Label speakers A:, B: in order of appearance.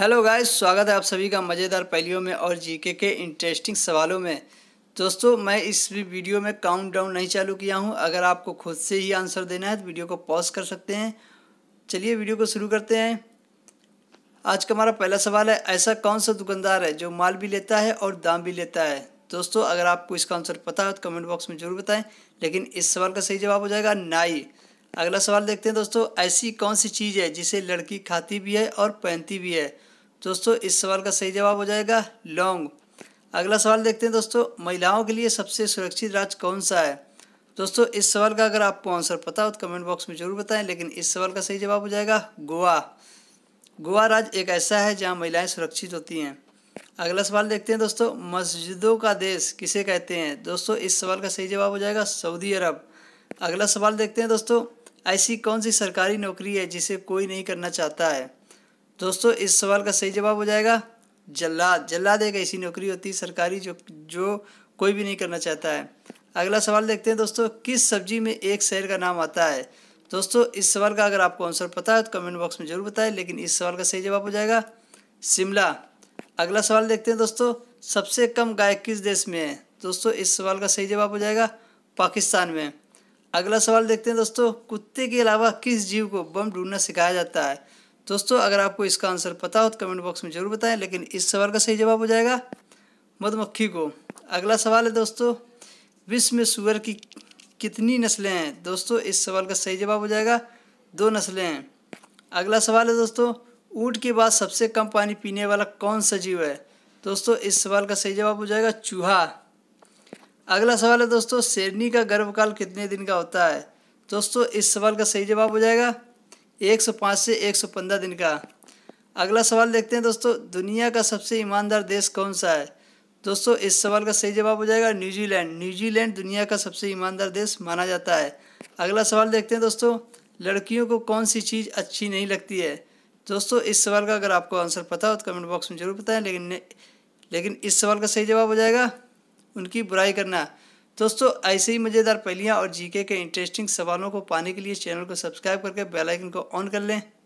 A: hello guys स्वागत है आप सभी का मज़ेदार पहलियों में और जीके के इंटरेस्टिंग सवालों में दोस्तों मैं इस वीडियो में काउंट डाउन नहीं चालू किया हूं अगर आपको खुद से ही आंसर देना है तो वीडियो को पॉज कर सकते हैं चलिए वीडियो को शुरू करते हैं आज का हमारा पहला सवाल है ऐसा कौन सा दुकानदार है जो माल भी लेता है और दाम भी लेता है दोस्तों अगर आपको इसका आंसर पता है तो कमेंट बॉक्स में ज़रूर बताएं लेकिन इस सवाल का सही जवाब हो जाएगा नाई अगला सवाल देखते हैं दोस्तों ऐसी कौन सी चीज़ है जिसे लड़की खाती भी है और पहनती भी है दोस्तों इस सवाल का सही जवाब हो जाएगा लौंग अगला सवाल देखते हैं दोस्तों महिलाओं के लिए सबसे सुरक्षित राज्य कौन सा है दोस्तों इस सवाल का अगर आपको आंसर पता हो तो कमेंट बॉक्स में जरूर बताएं लेकिन इस सवाल का सही जवाब हो जाएगा गोवा गोवा राज्य एक ऐसा है जहां महिलाएं सुरक्षित होती हैं अगला सवाल देखते हैं दोस्तों मस्जिदों का देश किसे कहते हैं दोस्तों इस सवाल का सही जवाब हो जाएगा सऊदी अरब अगला सवाल देखते हैं दोस्तों ऐसी कौन सी सरकारी नौकरी है जिसे कोई नहीं करना चाहता है दोस्तों इस सवाल का सही जवाब हो जाएगा जल्लाद जल्लाद एक ऐसी नौकरी होती है सरकारी जो जो कोई भी नहीं करना चाहता है अगला सवाल देखते हैं दोस्तों किस सब्जी में एक शहर का नाम आता है दोस्तों इस सवाल का अगर आपको आंसर पता है तो कमेंट बॉक्स में ज़रूर बताएं लेकिन इस सवाल का सही जवाब हो जाएगा शिमला अगला सवाल देखते हैं दोस्तों सबसे कम गाय किस देश में है दोस्तों इस सवाल का सही जवाब हो जाएगा पाकिस्तान में अगला सवाल देखते हैं दोस्तों कुत्ते के अलावा किस जीव को बम ढूंढना सिखाया जाता है दोस्तों अगर आपको इसका आंसर पता हो तो कमेंट बॉक्स में ज़रूर बताएं लेकिन इस सवाल का सही जवाब हो जाएगा मधुमक्खी को अगला सवाल है दोस्तों विश्व में सुअर की कितनी नस्लें हैं दोस्तों इस सवाल का सही जवाब हो जाएगा दो नस्लें हैं अगला सवाल है दोस्तों ऊँट के बाद सबसे कम पानी पीने वाला कौन सा जीव है दोस्तों इस सवाल का सही जवाब हो जाएगा चूहा अगला सवाल है दोस्तों शेरनी का गर्भकाल कितने दिन का होता है दोस्तों इस सवाल का सही जवाब हो जाएगा 105 से 115 दिन का अगला सवाल देखते हैं दोस्तों दुनिया का सबसे ईमानदार देश कौन सा है दोस्तों इस सवाल का सही जवाब हो जाएगा न्यूजीलैंड न्यूजीलैंड दुनिया का सबसे ईमानदार देश माना जाता है अगला सवाल देखते हैं दोस्तों लड़कियों को कौन सी चीज़ अच्छी नहीं लगती है दोस्तों इस सवाल का अगर आपको आंसर पता हो तो कमेंट बॉक्स में ज़रूर बताएं लेकिन लेकिन इस सवाल का सही जवाब हो जाएगा उनकी बुराई करना दोस्तों ऐसे ही मज़ेदार पहलियाँ और जीके के इंटरेस्टिंग सवालों को पाने के लिए चैनल को सब्सक्राइब करके बेल आइकन को ऑन कर लें